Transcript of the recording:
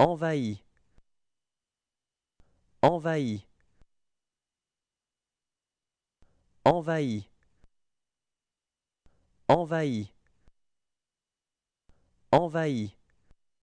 envahi envahi envahi envahi envahi